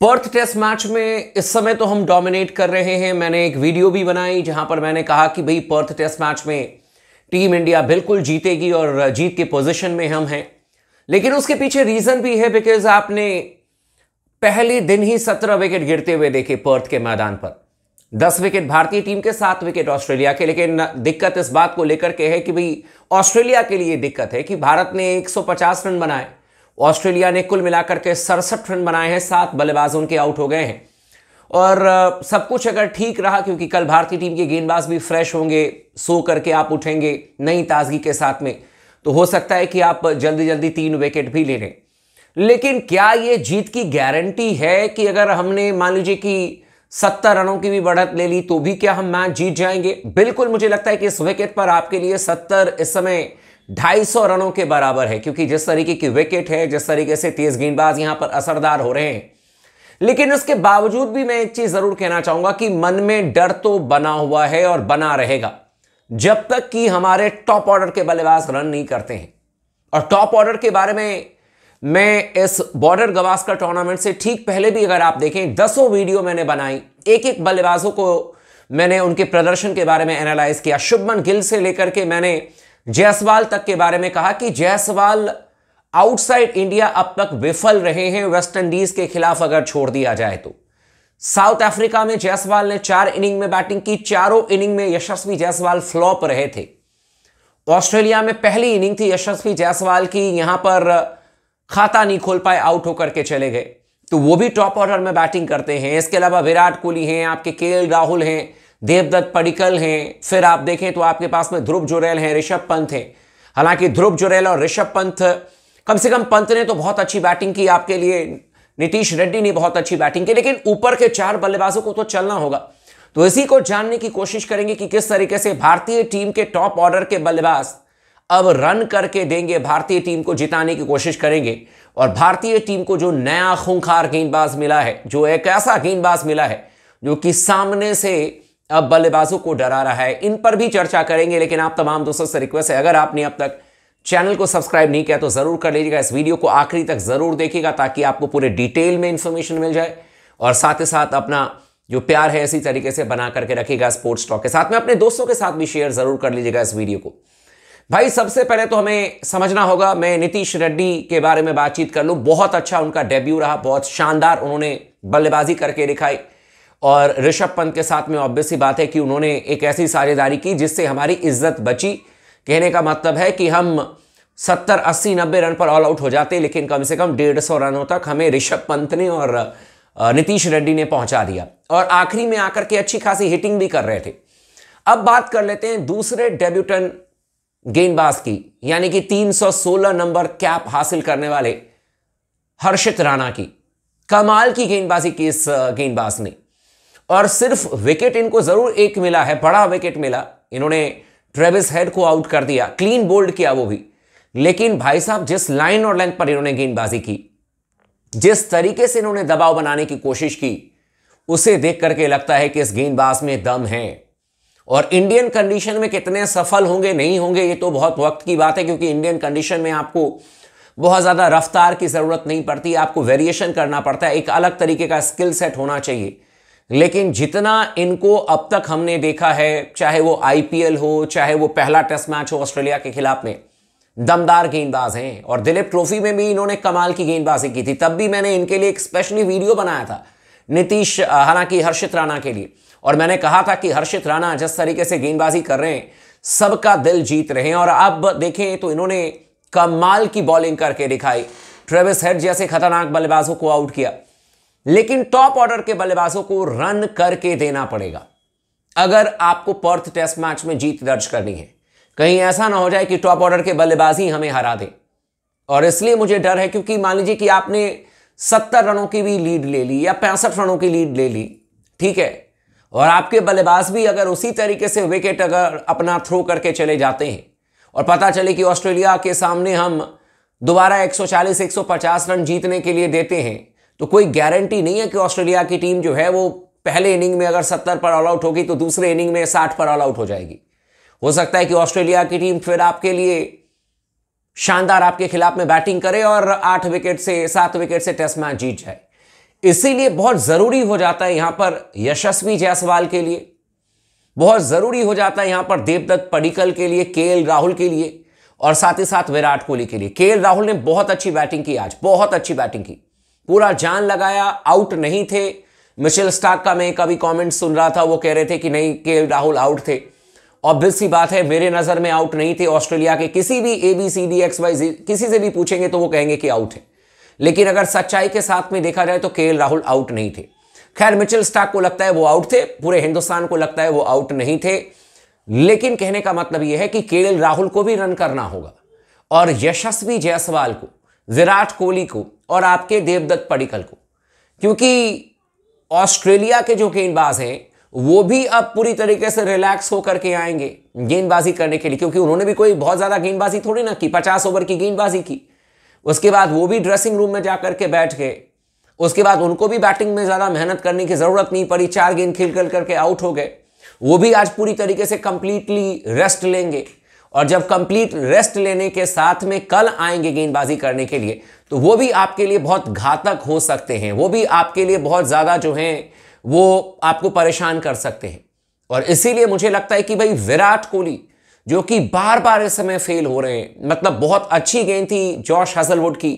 Perth test match में इस समय तो हम डोमिनेट कर रहे हैं मैंने एक वीडियो भी बनाई जहां पर मैंने कहा कि भाई पर्थ टेस्ट मैच में टीम इंडिया बिल्कुल जीतेगी और जीत के पोजीशन में हम हैं लेकिन उसके पीछे रीजन भी है बिकॉज आपने पहले दिन ही सत्रह विकेट गिरते हुए देखे पर्थ के मैदान पर दस विकेट भारतीय टीम के सात विकेट ऑस्ट्रेलिया के लेकिन दिक्कत इस बात को लेकर के है कि भाई ऑस्ट्रेलिया के लिए दिक्कत है कि भारत ने 150 रन बनाए ऑस्ट्रेलिया ने कुल मिलाकर के सड़सठ रन बनाए हैं सात बल्लेबाज उनके आउट हो गए हैं और सब कुछ अगर ठीक रहा क्योंकि कल भारतीय टीम के गेंदबाज भी फ्रेश होंगे सो करके आप उठेंगे नई ताजगी के साथ में तो हो सकता है कि आप जल्दी जल्दी तीन विकेट भी ले लें लेकिन क्या ये जीत की गारंटी है कि अगर हमने मान लीजिए कि सत्तर रनों की भी बढ़त ले ली तो भी क्या हम मैच जीत जाएंगे बिल्कुल मुझे लगता है कि इस विकेट पर आपके लिए सत्तर इस समय 250 रनों के बराबर है क्योंकि जिस तरीके की विकेट है जिस तरीके से तेज गेंदबाज यहां पर असरदार हो रहे हैं लेकिन उसके बावजूद भी मैं एक चीज जरूर कहना चाहूंगा कि मन में डर तो बना हुआ है और बना रहेगा जब तक कि हमारे टॉप ऑर्डर के बल्लेबाज रन नहीं करते हैं और टॉप ऑर्डर के बारे में मैं इस बॉर्डर गवास्कर टूर्नामेंट से ठीक पहले भी अगर आप देखें दसों वीडियो मैंने बनाई एक एक बल्लेबाजों को मैंने उनके प्रदर्शन के बारे में एनालाइज किया शुभमन गिल से लेकर के मैंने जायसवाल तक के बारे में कहा कि जयसवाल आउटसाइड इंडिया अब तक विफल रहे हैं वेस्ट इंडीज के खिलाफ अगर छोड़ दिया जाए तो साउथ अफ्रीका में जयसवाल ने चार इनिंग में बैटिंग की चारों इनिंग में यशस्वी जायसवाल फ्लॉप रहे थे ऑस्ट्रेलिया में पहली इनिंग थी यशस्वी जायसवाल की यहां पर खाता नहीं खोल पाए आउट होकर के चले गए तो वो भी टॉप ऑर्डर में बैटिंग करते हैं इसके अलावा विराट कोहली हैं आपके के राहुल हैं देवदत्त पडिकल हैं फिर आप देखें तो आपके पास में ध्रुव जुरेल हैं ऋषभ पंत हैं हालांकि ध्रुव जुरेल और ऋषभ पंत कम से कम पंत ने तो बहुत अच्छी बैटिंग की आपके लिए नीतीश रेड्डी ने बहुत अच्छी बैटिंग की लेकिन ऊपर के चार बल्लेबाजों को तो चलना होगा तो इसी को जानने की कोशिश करेंगे कि किस तरीके से भारतीय टीम के टॉप ऑर्डर के बल्लेबाज अब रन करके देंगे भारतीय टीम को जिताने की कोशिश करेंगे और भारतीय टीम को जो नया खूंखार गेंदबाज मिला है जो एक ऐसा गेंदबाज मिला है जो कि सामने से अब बल्लेबाजों को डरा रहा है इन पर भी चर्चा करेंगे लेकिन आप तमाम दोस्तों से रिक्वेस्ट है अगर आपने अब तक चैनल को सब्सक्राइब नहीं किया तो ज़रूर कर लीजिएगा इस वीडियो को आखिरी तक ज़रूर देखिएगा ताकि आपको पूरे डिटेल में इंफॉर्मेशन मिल जाए और साथ ही साथ अपना जो प्यार है इसी तरीके से बना करके रखिएगा स्पोर्ट्स टॉक के साथ में अपने दोस्तों के साथ भी शेयर ज़रूर कर लीजिएगा इस वीडियो को भाई सबसे पहले तो हमें समझना होगा मैं नीतीश रेड्डी के बारे में बातचीत कर लूँ बहुत अच्छा उनका डेब्यू रहा बहुत शानदार उन्होंने बल्लेबाजी करके दिखाई और ऋषभ पंत के साथ में ऑब्वियस ही बात है कि उन्होंने एक ऐसी साझेदारी की जिससे हमारी इज्जत बची कहने का मतलब है कि हम सत्तर अस्सी नब्बे रन पर ऑल आउट हो जाते लेकिन कम से कम डेढ़ सौ रनों तक हमें ऋषभ पंत ने और नीतीश रेड्डी ने पहुंचा दिया और आखिरी में आकर के अच्छी खासी हिटिंग भी कर रहे थे अब बात कर लेते हैं दूसरे डेब्यूटन गेंदबाज की यानी कि 316 नंबर कैप हासिल करने वाले हर्षित राणा की कमाल की गेंदबाजी की इस गेंदबाज ने और सिर्फ विकेट इनको जरूर एक मिला है बड़ा विकेट मिला इन्होंने ट्रेविस हेड को आउट कर दिया क्लीन बोल्ड किया वो भी लेकिन भाई साहब जिस लाइन और लेंथ पर इन्होंने गेंदबाजी की जिस तरीके से इन्होंने दबाव बनाने की कोशिश की उसे देख करके लगता है कि इस गेंदबाज में दम है और इंडियन कंडीशन में कितने सफल होंगे नहीं होंगे ये तो बहुत वक्त की बात है क्योंकि इंडियन कंडीशन में आपको बहुत ज़्यादा रफ्तार की ज़रूरत नहीं पड़ती आपको वेरिएशन करना पड़ता है एक अलग तरीके का स्किल सेट होना चाहिए लेकिन जितना इनको अब तक हमने देखा है चाहे वो आईपीएल हो चाहे वो पहला टेस्ट मैच हो ऑस्ट्रेलिया के खिलाफ में दमदार गेंदबाज हैं और दिलीप ट्रॉफी में भी इन्होंने कमाल की गेंदबाजी की थी तब भी मैंने इनके लिए एक स्पेशली वीडियो बनाया था नीतीश हालांकि हर्षित राणा के लिए और मैंने कहा था कि हर्षित राणा जिस तरीके से गेंदबाजी कर रहे हैं सबका दिल जीत रहे हैं और अब देखें तो इन्होंने कमाल की बॉलिंग करके दिखाई ट्रेविस हेड जैसे खतरनाक बल्लेबाजों को आउट किया लेकिन टॉप ऑर्डर के बल्लेबाजों को रन करके देना पड़ेगा अगर आपको पर्थ टेस्ट मैच में जीत दर्ज करनी है कहीं ऐसा ना हो जाए कि टॉप ऑर्डर के बल्लेबाजी हमें हरा दे और इसलिए मुझे डर है क्योंकि मान लीजिए कि आपने सत्तर रनों की भी लीड ले ली या पैंसठ रनों की लीड ले ली ठीक है और आपके बल्लेबाज भी अगर उसी तरीके से विकेट अगर अपना थ्रो करके चले जाते हैं और पता चले कि ऑस्ट्रेलिया के सामने हम दोबारा 140 150 रन जीतने के लिए देते हैं तो कोई गारंटी नहीं है कि ऑस्ट्रेलिया की टीम जो है वो पहले इनिंग में अगर सत्तर पर ऑल आउट होगी तो दूसरे इनिंग में साठ पर ऑल आउट हो जाएगी हो सकता है कि ऑस्ट्रेलिया की टीम फिर आपके लिए शानदार आपके खिलाफ में बैटिंग करे और आठ विकेट से सात विकेट से टेस्ट मैच जीत जाए इसीलिए बहुत जरूरी हो जाता है यहां पर यशस्वी जायसवाल के लिए बहुत जरूरी हो जाता है यहां पर देवदत्त पडिकल के लिए के राहुल के लिए और साथ ही साथ विराट कोहली के लिए के राहुल ने बहुत अच्छी बैटिंग की आज बहुत अच्छी बैटिंग की पूरा जान लगाया आउट नहीं थे मिशेल स्टार्क का मैं कभी कमेंट सुन रहा था वो कह रहे थे कि नहीं के राहुल आउट थे ऑब्वियस सी बात है मेरे नज़र में आउट नहीं थे ऑस्ट्रेलिया के किसी भी A B C D X Y G किसी से भी पूछेंगे तो वो कहेंगे कि आउट है लेकिन अगर सच्चाई के साथ में देखा जाए तो के राहुल आउट नहीं थे खैर मिचेल स्टाक को लगता है वो आउट थे पूरे हिंदुस्तान को लगता है वो आउट नहीं थे लेकिन कहने का मतलब यह है कि के राहुल को भी रन करना होगा और यशस्वी जायसवाल को विराट कोहली को और आपके देवदत्त पडिकल को क्योंकि ऑस्ट्रेलिया के जो गेंदबाज हैं वो भी अब पूरी तरीके से रिलैक्स होकर के आएंगे गेंदबाजी करने के लिए क्योंकि उन्होंने भी कोई बहुत ज़्यादा गेंदबाजी थोड़ी ना की पचास ओवर की गेंदबाजी की उसके बाद वो भी ड्रेसिंग रूम में जाकर के बैठ गए उसके बाद उनको भी बैटिंग में ज़्यादा मेहनत करने की ज़रूरत नहीं पड़ी चार गेंद खेल खेल करके आउट हो गए वो भी आज पूरी तरीके से कंप्लीटली रेस्ट लेंगे और जब कंप्लीट रेस्ट लेने के साथ में कल आएंगे गेंदबाजी करने के लिए तो वो भी आपके लिए बहुत घातक हो सकते हैं वो भी आपके लिए बहुत ज़्यादा जो हैं वो आपको परेशान कर सकते हैं और इसीलिए मुझे लगता है कि भाई विराट कोहली जो कि बार बार इस समय फेल हो रहे हैं मतलब बहुत अच्छी गेंद थी जॉश हजलवुड की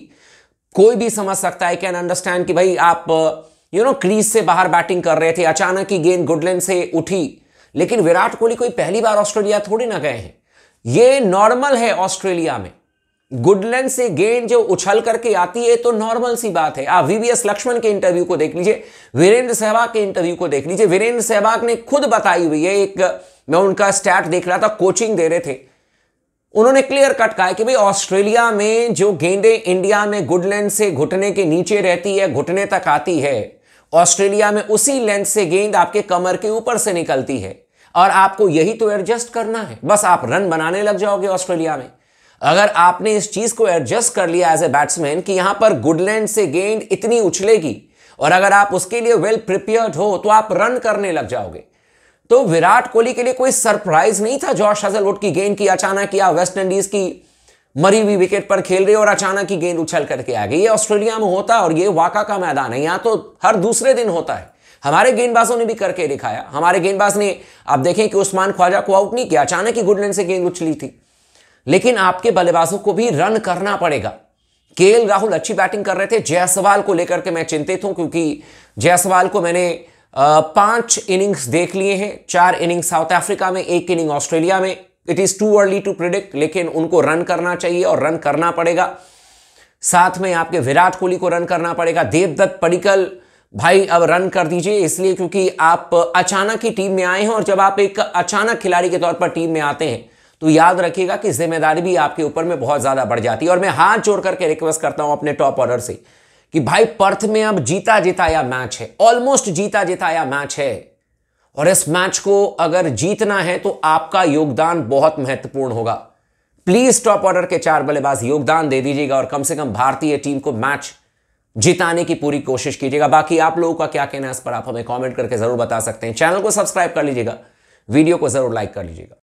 कोई भी समझ सकता है कैन अंडरस्टैंड कि भाई आप यू नो क्रीज से बाहर बैटिंग कर रहे थे अचानक ही गेंद गुडलैंड से उठी लेकिन विराट कोहली कोई पहली बार ऑस्ट्रेलिया थोड़ी ना गए हैं ये नॉर्मल है ऑस्ट्रेलिया में गुडलैंड से गेंद जो उछल करके आती है तो नॉर्मल सी बात है आप वीवीएस लक्ष्मण के इंटरव्यू को देख लीजिए वीरेंद्र सहवाग के इंटरव्यू को देख लीजिए वीरेंद्र सहवाग ने खुद बताई हुई है एक मैं उनका स्टैट देख रहा था कोचिंग दे रहे थे उन्होंने क्लियर कट कहा कि भाई ऑस्ट्रेलिया में जो गेंदे इंडिया में गुडलैंड से घुटने के नीचे रहती है घुटने तक आती है ऑस्ट्रेलिया में उसी लेंथ से गेंद आपके कमर के ऊपर से निकलती है और आपको यही तो एडजस्ट करना है बस आप रन बनाने लग जाओगे ऑस्ट्रेलिया में अगर आपने इस चीज को एडजस्ट कर लिया एज ए बैट्समैन कि यहां पर गुडलैंड से गेंद इतनी उछलेगी और अगर आप उसके लिए वेल प्रिपेयर्ड हो तो आप रन करने लग जाओगे तो विराट कोहली के लिए कोई सरप्राइज नहीं था जॉर्ज हजलवुड की गेंद की अचानक या वेस्ट इंडीज की मरी हुई विकेट पर खेल रही और अचानक ही गेंद उछल करके आ गई ये ऑस्ट्रेलिया में होता है और ये वाका का मैदान है यहां तो हर दूसरे दिन होता है हमारे गेंदबाजों ने भी करके दिखाया हमारे गेंदबाज ने आप देखें कि उस्मान ख्वाजा को आउट नहीं किया अचानक ही गुडलैंड से गेंद उछली थी लेकिन आपके बल्लेबाजों को भी रन करना पड़ेगा के राहुल अच्छी बैटिंग कर रहे थे जयसवाल को लेकर के मैं चिंतित हूं क्योंकि जयसवाल को मैंने पांच इनिंग्स देख लिए हैं चार इनिंग्स साउथ अफ्रीका में एक इनिंग ऑस्ट्रेलिया में it is too early to predict लेकिन उनको रन करना चाहिए और रन करना पड़ेगा साथ में आपके विराट कोहली को रन करना पड़ेगा देवदत्त पडिकल भाई अब रन कर दीजिए इसलिए क्योंकि आप अचानक ही टीम में आए हैं और जब आप एक अचानक खिलाड़ी के तौर पर टीम में आते हैं तो याद रखिएगा कि जिम्मेदारी भी आपके ऊपर में बहुत ज़्यादा बढ़ जाती है और मैं हाथ जोड़ करके रिक्वेस्ट करता हूं अपने टॉप ऑर्डर से कि भाई पर्थ में अब जीता जिताया मैच है ऑलमोस्ट जीता जिताया मैच है और इस मैच को अगर जीतना है तो आपका योगदान बहुत महत्वपूर्ण होगा प्लीज टॉप ऑर्डर के चार बल्लेबाज योगदान दे दीजिएगा और कम से कम भारतीय टीम को मैच जिताने की पूरी कोशिश कीजिएगा बाकी आप लोगों का क्या कहना है इस पर आप हमें कमेंट करके जरूर बता सकते हैं चैनल को सब्सक्राइब कर लीजिएगा वीडियो को जरूर लाइक कर लीजिएगा